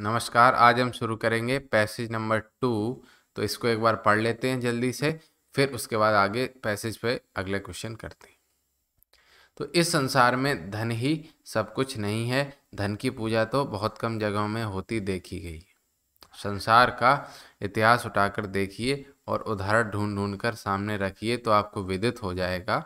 नमस्कार आज हम शुरू करेंगे पैसेज नंबर टू तो इसको एक बार पढ़ लेते हैं जल्दी से फिर उसके बाद आगे पैसेज पे अगले क्वेश्चन करते हैं तो इस संसार में धन ही सब कुछ नहीं है धन की पूजा तो बहुत कम जगहों में होती देखी गई संसार का इतिहास उठाकर देखिए और उदाहरण ढूंढ ढूंढ कर सामने रखिए तो आपको विदित हो जाएगा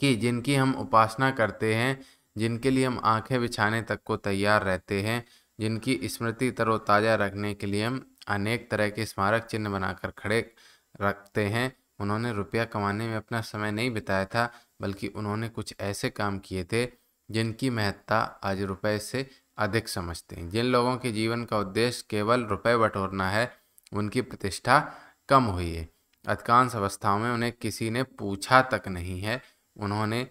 कि जिनकी हम उपासना करते हैं जिनके लिए हम आंखें बिछाने तक को तैयार रहते हैं जिनकी स्मृति तरोताज़ा रखने के लिए हम अनेक तरह के स्मारक चिन्ह बनाकर खड़े रखते हैं उन्होंने रुपया कमाने में अपना समय नहीं बिताया था बल्कि उन्होंने कुछ ऐसे काम किए थे जिनकी महत्ता आज रुपए से अधिक समझते हैं जिन लोगों के जीवन का उद्देश्य केवल रुपए बटोरना है उनकी प्रतिष्ठा कम हुई है अधिकांश अवस्थाओं में उन्हें किसी ने पूछा तक नहीं है उन्होंने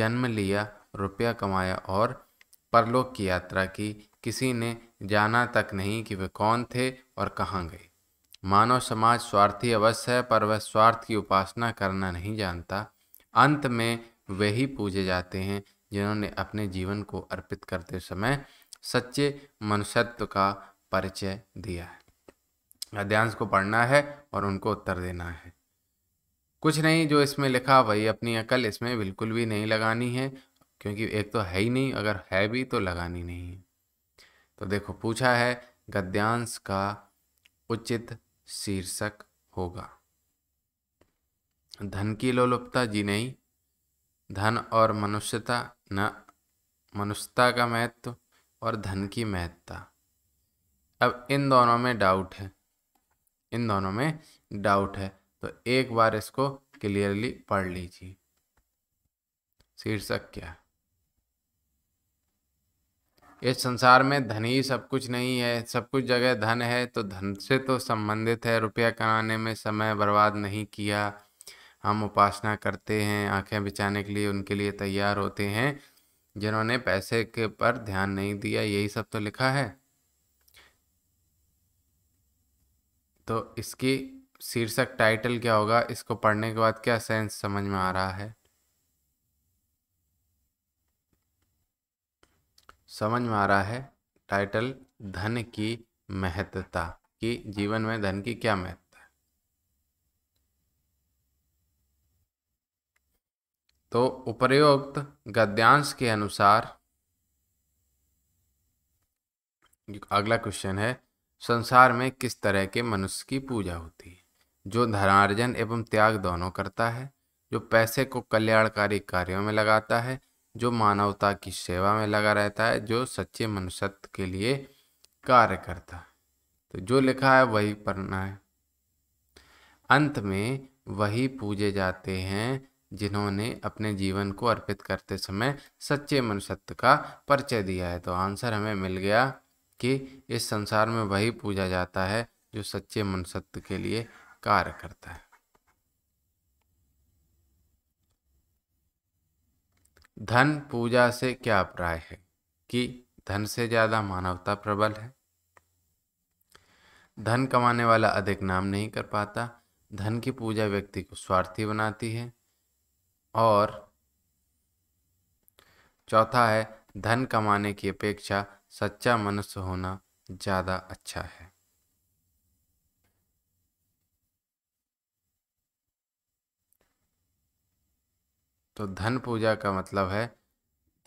जन्म लिया रुपया कमाया और परलोक की यात्रा की किसी ने जाना तक नहीं कि वे कौन थे और कहाँ गए मानव समाज स्वार्थी अवश्य है पर वह स्वार्थ की उपासना करना नहीं जानता अंत में वे ही पूजे जाते हैं जिन्होंने अपने जीवन को अर्पित करते समय सच्चे मनुष्यत्व का परिचय दिया है अध्यांश को पढ़ना है और उनको उत्तर देना है कुछ नहीं जो इसमें लिखा वही अपनी अकल इसमें बिल्कुल भी नहीं लगानी है क्योंकि एक तो है ही नहीं अगर है भी तो लगानी नहीं है तो देखो पूछा है गद्यांश का उचित शीर्षक होगा धन की लोलुपता जी नहीं धन और मनुष्यता न मनुष्यता का महत्व और धन की महत्ता अब इन दोनों में डाउट है इन दोनों में डाउट है तो एक बार इसको क्लियरली पढ़ लीजिए शीर्षक क्या है इस संसार में धन ही सब कुछ नहीं है सब कुछ जगह धन है तो धन से तो संबंधित है रुपया कमाने में समय बर्बाद नहीं किया हम उपासना करते हैं आंखें बिछाने के लिए उनके लिए तैयार होते हैं जिन्होंने पैसे के पर ध्यान नहीं दिया यही सब तो लिखा है तो इसकी शीर्षक टाइटल क्या होगा इसको पढ़ने के बाद क्या सेंस समझ में आ रहा है समझ में आ रहा है टाइटल धन की महत्ता कि जीवन में धन की क्या महत्ता है तो उपर्युक्त गद्यांश के अनुसार अगला क्वेश्चन है संसार में किस तरह के मनुष्य की पूजा होती है जो धनार्जन एवं त्याग दोनों करता है जो पैसे को कल्याणकारी कार्यों में लगाता है जो मानवता की सेवा में लगा रहता है जो सच्चे मनुष्यत्व के लिए कार्य करता है तो जो लिखा है वही पढ़ना है अंत में वही पूजे जाते हैं जिन्होंने अपने जीवन को अर्पित करते समय सच्चे मनुष्यत्व का परिचय दिया है तो आंसर हमें मिल गया कि इस संसार में वही पूजा जाता है जो सच्चे मनुष्यत्व के लिए कार्य करता है धन पूजा से क्या अभिप्राय है कि धन से ज़्यादा मानवता प्रबल है धन कमाने वाला अधिक नाम नहीं कर पाता धन की पूजा व्यक्ति को स्वार्थी बनाती है और चौथा है धन कमाने की अपेक्षा सच्चा मनुष्य होना ज़्यादा अच्छा है तो धन पूजा का मतलब है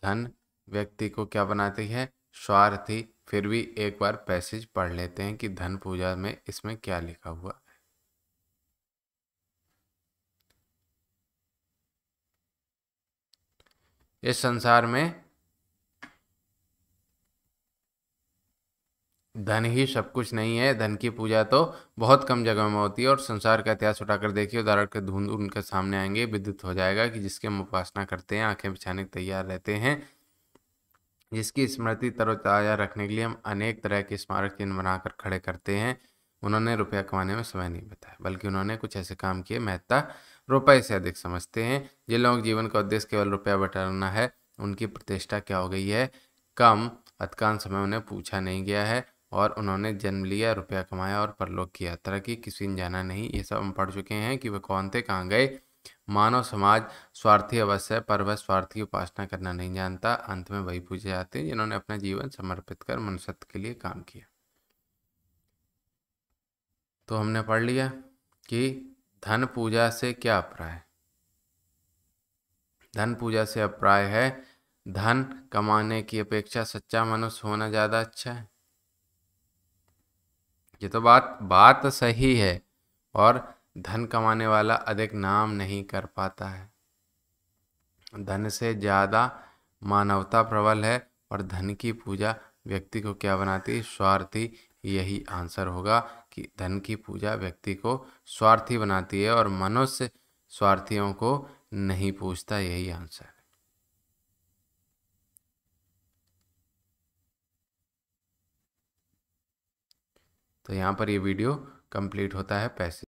धन व्यक्ति को क्या बनाती है स्वार्थी फिर भी एक बार पैसेज पढ़ लेते हैं कि धन पूजा में इसमें क्या लिखा हुआ है इस संसार में धन ही सब कुछ नहीं है धन की पूजा तो बहुत कम जगह में होती है और संसार का इतिहास उठाकर देखिए उदाहरण के धुंध उनके सामने आएंगे विद्युत हो जाएगा कि जिसके हम उपासना करते हैं आंखें बिछाने के तैयार रहते हैं जिसकी स्मृति तरोताजा रखने के लिए हम अनेक तरह के स्मारक चिन्ह बनाकर खड़े करते हैं उन्होंने रुपया कमाने में समय नहीं बताया बल्कि उन्होंने कुछ ऐसे काम किए महत्ता रुपये से अधिक समझते हैं जिन लोगों के जीवन का उद्देश्य केवल रुपया बटाना है उनकी प्रतिष्ठा क्या हो गई है कम अधिकांश समय उन्हें पूछा नहीं गया है और उन्होंने जन्म लिया रुपया कमाया और परलोक किया तरक्की किसी ने जाना नहीं ये सब हम पढ़ चुके हैं कि वे कौन थे कहाँ गए मानव समाज स्वार्थी अवश्य पर वह स्वार्थ की उपासना करना नहीं जानता अंत में वही पूछे जाते हैं जिन्होंने अपना जीवन समर्पित कर मनुष्य के लिए काम किया तो हमने पढ़ लिया कि धन पूजा से क्या अपराय है धन पूजा से अप्राय है धन कमाने की अपेक्षा सच्चा मनुष्य होना ज़्यादा अच्छा है ये तो बात बात सही है और धन कमाने वाला अधिक नाम नहीं कर पाता है धन से ज़्यादा मानवता प्रबल है और धन की पूजा व्यक्ति को क्या बनाती है स्वार्थी यही आंसर होगा कि धन की पूजा व्यक्ति को स्वार्थी बनाती है और मनुष्य स्वार्थियों को नहीं पूछता यही आंसर तो यहाँ पर ये वीडियो कंप्लीट होता है पैसे